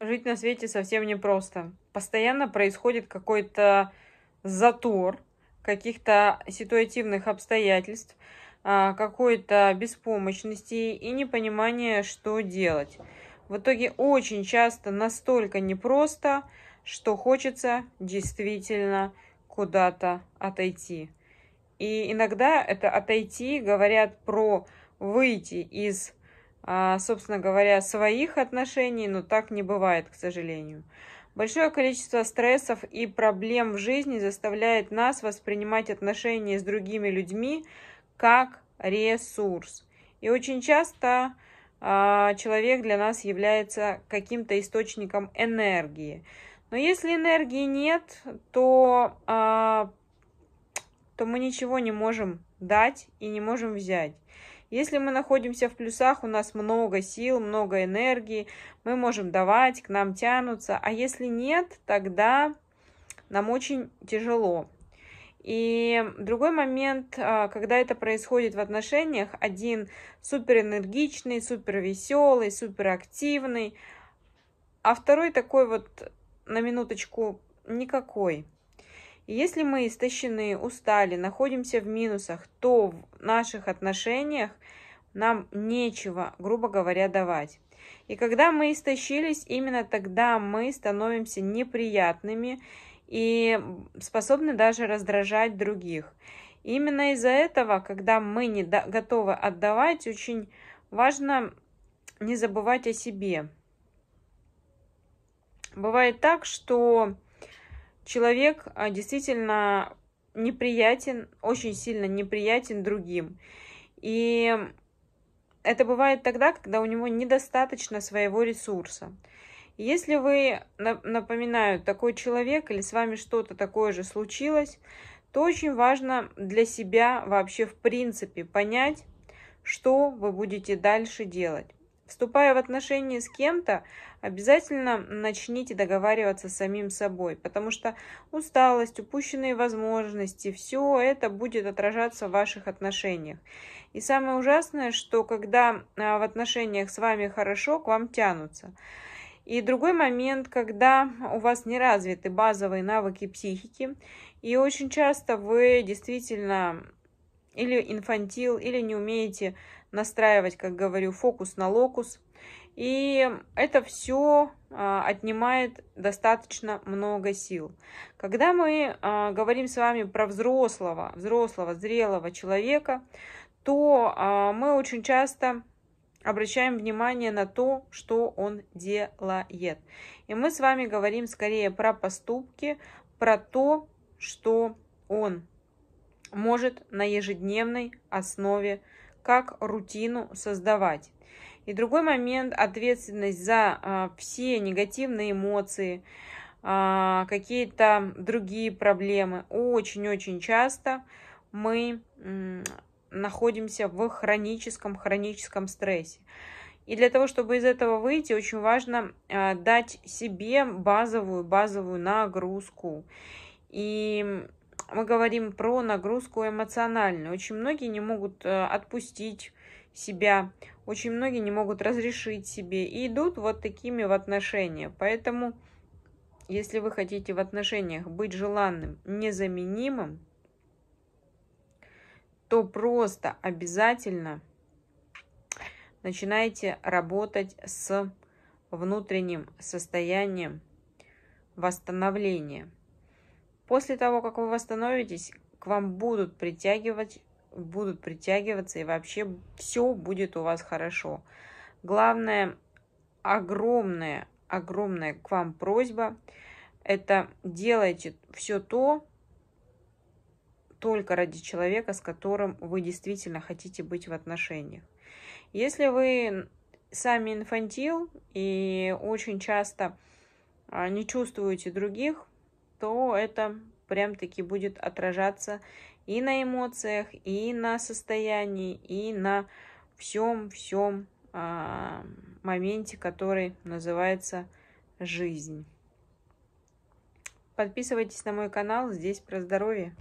жить на свете совсем непросто. Постоянно происходит какой-то затор каких-то ситуативных обстоятельств, а, какой-то беспомощности и непонимания, что делать. В итоге очень часто настолько непросто, что хочется действительно куда-то отойти. И иногда это отойти говорят про выйти из а, собственно говоря, своих отношений, но так не бывает, к сожалению. Большое количество стрессов и проблем в жизни заставляет нас воспринимать отношения с другими людьми как ресурс. И очень часто а, человек для нас является каким-то источником энергии. Но если энергии нет, то, а, то мы ничего не можем дать и не можем взять. Если мы находимся в плюсах, у нас много сил, много энергии, мы можем давать, к нам тянутся. А если нет, тогда нам очень тяжело. И другой момент, а, когда это происходит в отношениях, один суперэнергичный, супервеселый, суперактивный, а второй такой вот на минуточку никакой. И если мы истощены, устали, находимся в минусах, то в наших отношениях нам нечего, грубо говоря, давать. И когда мы истощились, именно тогда мы становимся неприятными и способны даже раздражать других. И именно из-за этого, когда мы не готовы отдавать, очень важно не забывать о себе. Бывает так, что человек а, действительно неприятен, очень сильно неприятен другим. И это бывает тогда, когда у него недостаточно своего ресурса. Если вы, напоминаю, такой человек или с вами что-то такое же случилось, то очень важно для себя вообще в принципе понять, что вы будете дальше делать. Вступая в отношения с кем-то, обязательно начните договариваться с самим собой, потому что усталость, упущенные возможности, все это будет отражаться в ваших отношениях. И самое ужасное, что когда а, в отношениях с вами хорошо, к вам тянутся. И другой момент, когда у вас не развиты базовые навыки психики, и очень часто вы действительно или инфантил, или не умеете настраивать, как говорю, фокус на локус. И это все а, отнимает достаточно много сил. Когда мы а, говорим с вами про взрослого, взрослого, зрелого человека, то а, мы очень часто обращаем внимание на то, что он делает. И мы с вами говорим скорее про поступки, про то, что он может на ежедневной основе как рутину создавать. И другой момент – ответственность за а, все негативные эмоции, а, какие-то другие проблемы. Очень-очень часто мы находимся в хроническом, хроническом стрессе. И для того, чтобы из этого выйти, очень важно а, дать себе базовую, базовую нагрузку. И мы говорим про нагрузку эмоциональную. Очень многие не могут э, отпустить себя, очень многие не могут разрешить себе и идут вот такими в отношения. Поэтому, если вы хотите в отношениях быть желанным, незаменимым, то просто обязательно начинайте работать с внутренним состоянием восстановления – После того, как вы восстановитесь, к вам будут притягивать, будут притягиваться, и вообще все будет у вас хорошо. Главное, огромная, огромная к вам просьба – это делайте все то, только ради человека, с которым вы действительно хотите быть в отношениях. Если вы сами инфантил и очень часто а, не чувствуете других, то это прям-таки будет отражаться и на эмоциях, и на состоянии, и на всем-всем а, моменте, который называется жизнь. Подписывайтесь на мой канал, здесь про здоровье.